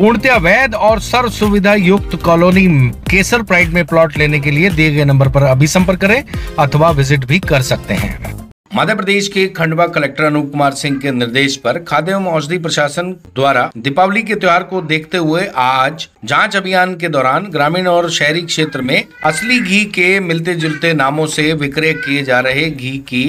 पूर्णतया वैध और सर्व सुविधा युक्त कॉलोनी केसर प्राइड में प्लॉट लेने के लिए दिए गए नंबर पर अभी संपर्क करें अथवा विजिट भी कर सकते हैं मध्य प्रदेश के खंडवा कलेक्टर अनूप कुमार सिंह के निर्देश पर खाद्य एवं औषधि प्रशासन द्वारा दीपावली के त्योहार को देखते हुए आज जांच अभियान के दौरान ग्रामीण और शहरी क्षेत्र में असली घी के मिलते जुलते नामों से विक्रय किए जा रहे घी की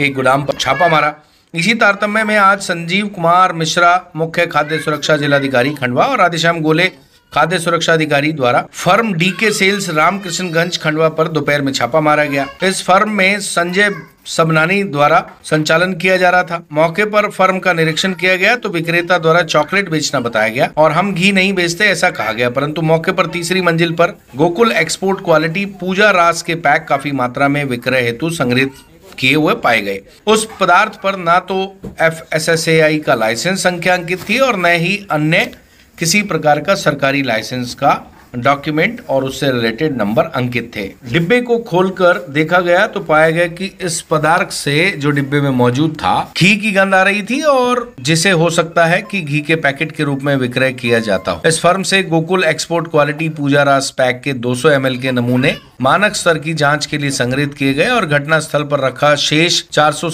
एक गोदाम पर छापा मारा इसी तारतम्य में आज संजीव कुमार मिश्रा मुख्य खाद्य सुरक्षा जिलाधिकारी खंडवा और आदिश्याम गोले खाद्य सुरक्षा अधिकारी द्वारा फर्म के सेल्स रामकृष्णगंज खंडवा पर दोपहर में छापा मारा गया इस फर्म में संजय सबनानी द्वारा संचालन किया जा रहा था मौके पर फर्म का निरीक्षण किया गया तो विक्रेता द्वारा चॉकलेट बेचना बताया गया और हम घी नहीं बेचते ऐसा कहा गया परंतु मौके पर तीसरी मंजिल पर गोकुल एक्सपोर्ट क्वालिटी पूजा रास के पैक काफी मात्रा में विक्रय हेतु संग्रहित किए हुए पाए गए उस पदार्थ पर ना तो F S S A I का लाइसेंस संख्या अंकित थी और न ही अन्य किसी प्रकार का सरकारी लाइसेंस का डॉक्यूमेंट और उससे रिलेटेड नंबर अंकित थे डिब्बे को खोलकर देखा गया तो पाया गया कि इस पदार्थ से जो डिब्बे में मौजूद था घी की गंध आ रही थी और जिसे हो सकता है कि घी के पैकेट के रूप में विक्रय किया जाता हो इस फर्म से गोकुल एक्सपोर्ट क्वालिटी पूजा रास पैक के 200 सौ के नमूने मानक स्तर की जांच के लिए संग्रहित किए गए और घटना स्थल पर रखा शेष चार सौ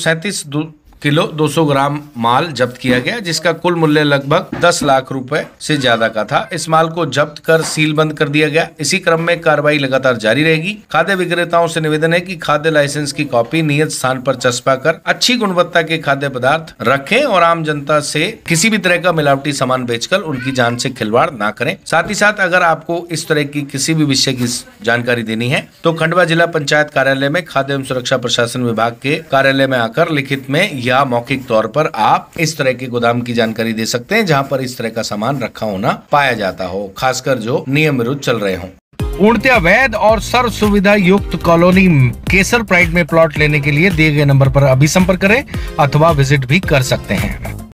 किलो 200 ग्राम माल जब्त किया गया जिसका कुल मूल्य लगभग 10 लाख रुपए से ज्यादा का था इस माल को जब्त कर सील बंद कर दिया गया इसी क्रम में कार्रवाई लगातार जारी रहेगी खाद्य विक्रेताओं से निवेदन है कि खाद्य लाइसेंस की कॉपी नियत स्थान पर चस्पा कर अच्छी गुणवत्ता के खाद्य पदार्थ रखें और आम जनता से किसी भी तरह का मिलावटी सामान बेचकर उनकी जान से खिलवाड़ ना करें साथ ही साथ अगर आपको इस तरह की किसी भी विषय की जानकारी देनी है तो खंडवा जिला पंचायत कार्यालय में खाद्य एवं सुरक्षा प्रशासन विभाग के कार्यालय में आकर लिखित में या मौखिक तौर पर आप इस तरह के गोदाम की जानकारी दे सकते हैं जहां पर इस तरह का सामान रखा होना पाया जाता हो खासकर जो नियम विरुद्ध चल रहे हों पूर्णतया वैध और सर्व सुविधा युक्त कॉलोनी केसर प्राइड में प्लॉट लेने के लिए दिए गए नंबर पर अभी संपर्क करें अथवा विजिट भी कर सकते हैं